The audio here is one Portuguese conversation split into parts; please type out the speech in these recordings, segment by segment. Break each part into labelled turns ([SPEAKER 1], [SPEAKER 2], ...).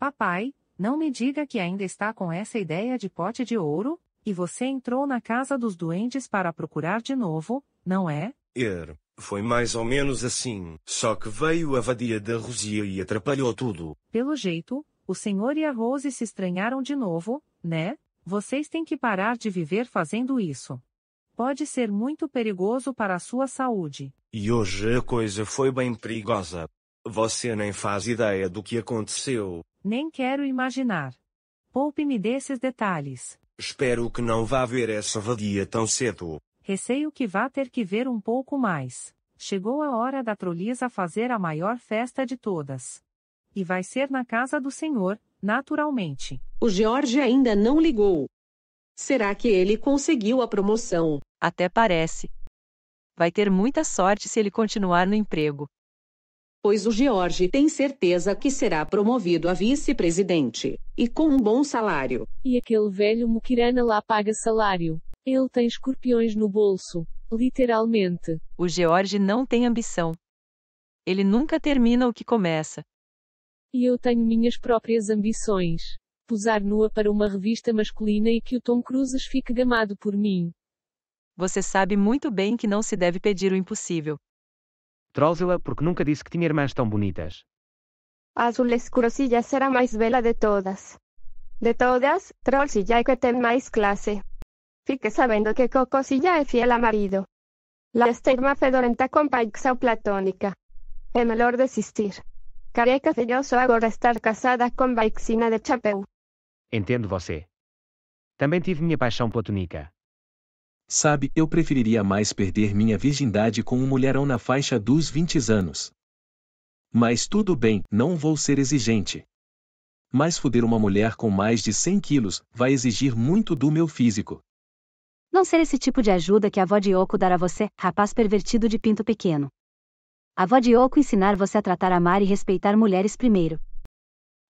[SPEAKER 1] Papai, não me diga que ainda está com essa ideia de pote de ouro, e você entrou na casa dos doentes para procurar de novo, não é?
[SPEAKER 2] Er, foi mais ou menos assim, só que veio a vadia da Rosia e atrapalhou tudo.
[SPEAKER 1] Pelo jeito, o senhor e a Rose se estranharam de novo, né? Vocês têm que parar de viver fazendo isso. Pode ser muito perigoso para a sua saúde.
[SPEAKER 2] E hoje a coisa foi bem perigosa. Você nem faz ideia do que aconteceu.
[SPEAKER 1] Nem quero imaginar. Poupe-me desses detalhes.
[SPEAKER 2] Espero que não vá ver essa vadia tão cedo.
[SPEAKER 1] Receio que vá ter que ver um pouco mais. Chegou a hora da Trolisa fazer a maior festa de todas. E vai ser na casa do senhor, naturalmente. O George ainda não ligou. Será que ele conseguiu a promoção? Até parece. Vai ter muita sorte se ele continuar no emprego pois o George tem certeza que será promovido a vice-presidente, e com um bom salário.
[SPEAKER 3] E aquele velho Mukirana lá paga salário.
[SPEAKER 1] Ele tem escorpiões no bolso, literalmente. O George não tem ambição. Ele nunca termina o que começa. E eu tenho minhas próprias ambições. Posar nua para uma revista masculina e que o Tom Cruises fique gamado por mim. Você sabe muito bem que não se deve pedir o impossível
[SPEAKER 4] trouxe porque nunca disse que tinha irmãs tão bonitas.
[SPEAKER 3] Azul Escurosilla será a mais bela de todas. De todas, Trollsilla é que tem mais classe. Fique sabendo que Cocosilla é fiel a marido. La estigma fedorenta com paixão platônica. É melhor desistir. Careca feioso agora estar casada com Baixina de Chapéu.
[SPEAKER 4] Entendo você. Também tive minha paixão platônica. Sabe, eu preferiria mais perder minha virgindade com um mulherão na faixa dos 20 anos. Mas tudo bem, não vou ser exigente. Mas foder uma mulher com mais de 100 quilos vai exigir muito do meu físico.
[SPEAKER 5] Não ser esse tipo de ajuda que a avó de Yoko dará a você, rapaz pervertido de pinto pequeno. A avó de Yoko ensinar você a tratar, amar e respeitar mulheres primeiro.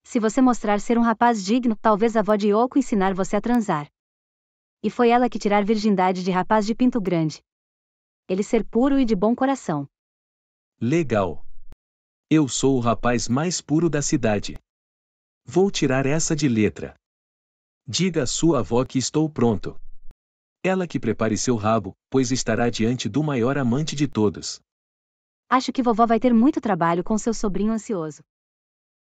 [SPEAKER 5] Se você mostrar ser um rapaz digno, talvez a avó de Yoko ensinar você a transar. E foi ela que tirar virgindade de rapaz de pinto grande. Ele ser puro e de bom coração.
[SPEAKER 4] Legal. Eu sou o rapaz mais puro da cidade. Vou tirar essa de letra. Diga à sua avó que estou pronto. Ela que prepare seu rabo, pois estará diante do maior amante de todos.
[SPEAKER 5] Acho que vovó vai ter muito trabalho com seu sobrinho ansioso.